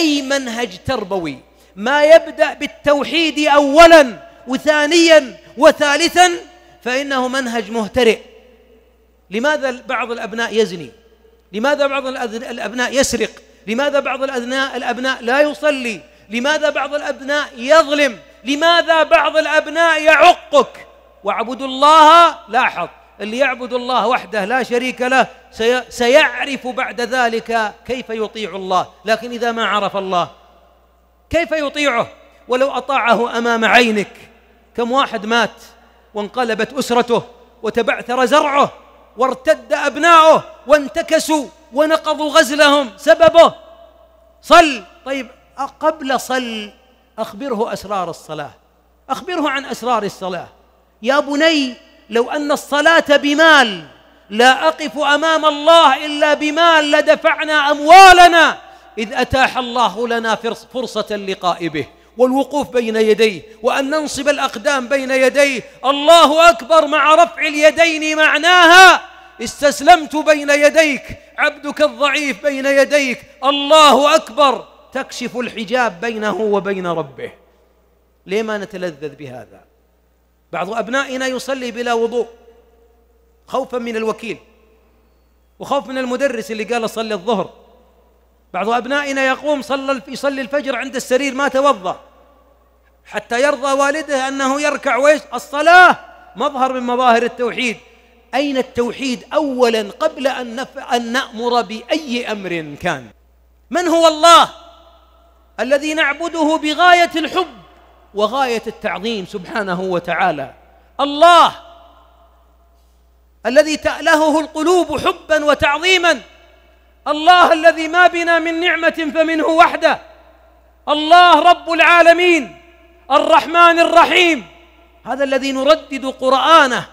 أي منهج تربوي ما يبدأ بالتوحيد أولا وثانيا وثالثا فإنه منهج مهترئ لماذا بعض الأبناء يزني لماذا بعض الأبناء يسرق لماذا بعض الأبناء, الأبناء لا يصلي لماذا بعض الأبناء يظلم لماذا بعض الأبناء يعقك واعبدوا الله لاحظ اللي يعبد الله وحده لا شريك له سيعرف بعد ذلك كيف يطيع الله لكن إذا ما عرف الله كيف يطيعه ولو أطاعه أمام عينك كم واحد مات وانقلبت أسرته وتبعثر زرعه وارتد أبناؤه وانتكسوا ونقضوا غزلهم سببه صل طيب قبل صل أخبره أسرار الصلاة أخبره عن أسرار الصلاة يا بني لو أن الصلاة بمال لا أقف أمام الله إلا بمال لدفعنا أموالنا إذ أتاح الله لنا فرصة اللقاء به والوقوف بين يديه وأن ننصب الأقدام بين يديه الله أكبر مع رفع اليدين معناها استسلمت بين يديك عبدك الضعيف بين يديك الله أكبر تكشف الحجاب بينه وبين ربه ليه ما نتلذذ بهذا بعض أبنائنا يصلي بلا وضوء خوفا من الوكيل وخوف من المدرس اللي قال صلي الظهر بعض أبنائنا يقوم صلى يصلي الفجر عند السرير ما توضأ حتى يرضى والده أنه يركع ويش الصلاة مظهر من مظاهر التوحيد أين التوحيد أولا قبل أن, نف... أن نأمر بأي أمر كان من هو الله الذي نعبده بغاية الحب وغاية التعظيم سبحانه وتعالى الله الذي تألهه القلوب حبا وتعظيما الله الذي ما بنا من نعمة فمنه وحده الله رب العالمين الرحمن الرحيم هذا الذي نردد قرآنه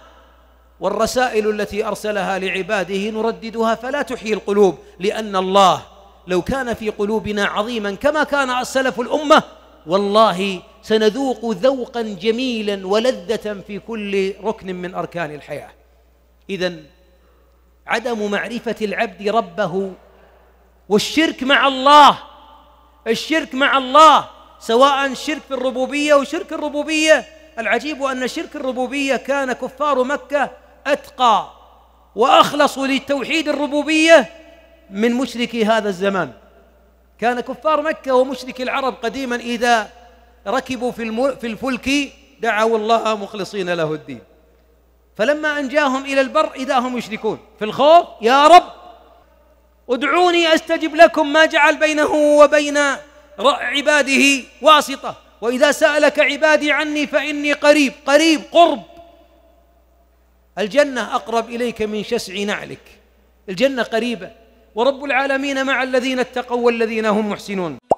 والرسائل التي أرسلها لعباده نرددها فلا تحيي القلوب لأن الله لو كان في قلوبنا عظيما كما كان السلف الأمة والله سنذوق ذوقا جميلا ولذة في كل ركن من أركان الحياة إذا عدم معرفة العبد ربه والشرك مع الله الشرك مع الله سواء شرك في الربوبية وشرك الربوبية العجيب أن شرك الربوبية كان كفار مكة أتقى وأخلصوا لتوحيد الربوبية من مشركي هذا الزمان كان كفار مكة ومشرك العرب قديما إذا ركبوا في في الفلك دعوا الله مخلصين له الدين فلما أنجاهم إلى البر إذا هم يشركون في الخوف يا رب ادعوني أستجب لكم ما جعل بينه وبين عباده واسطة وإذا سألك عبادي عني فإني قريب قريب قرب الجنة أقرب إليك من شسع نعلك الجنة قريبة ورب العالمين مع الذين اتقوا والذين هم محسنون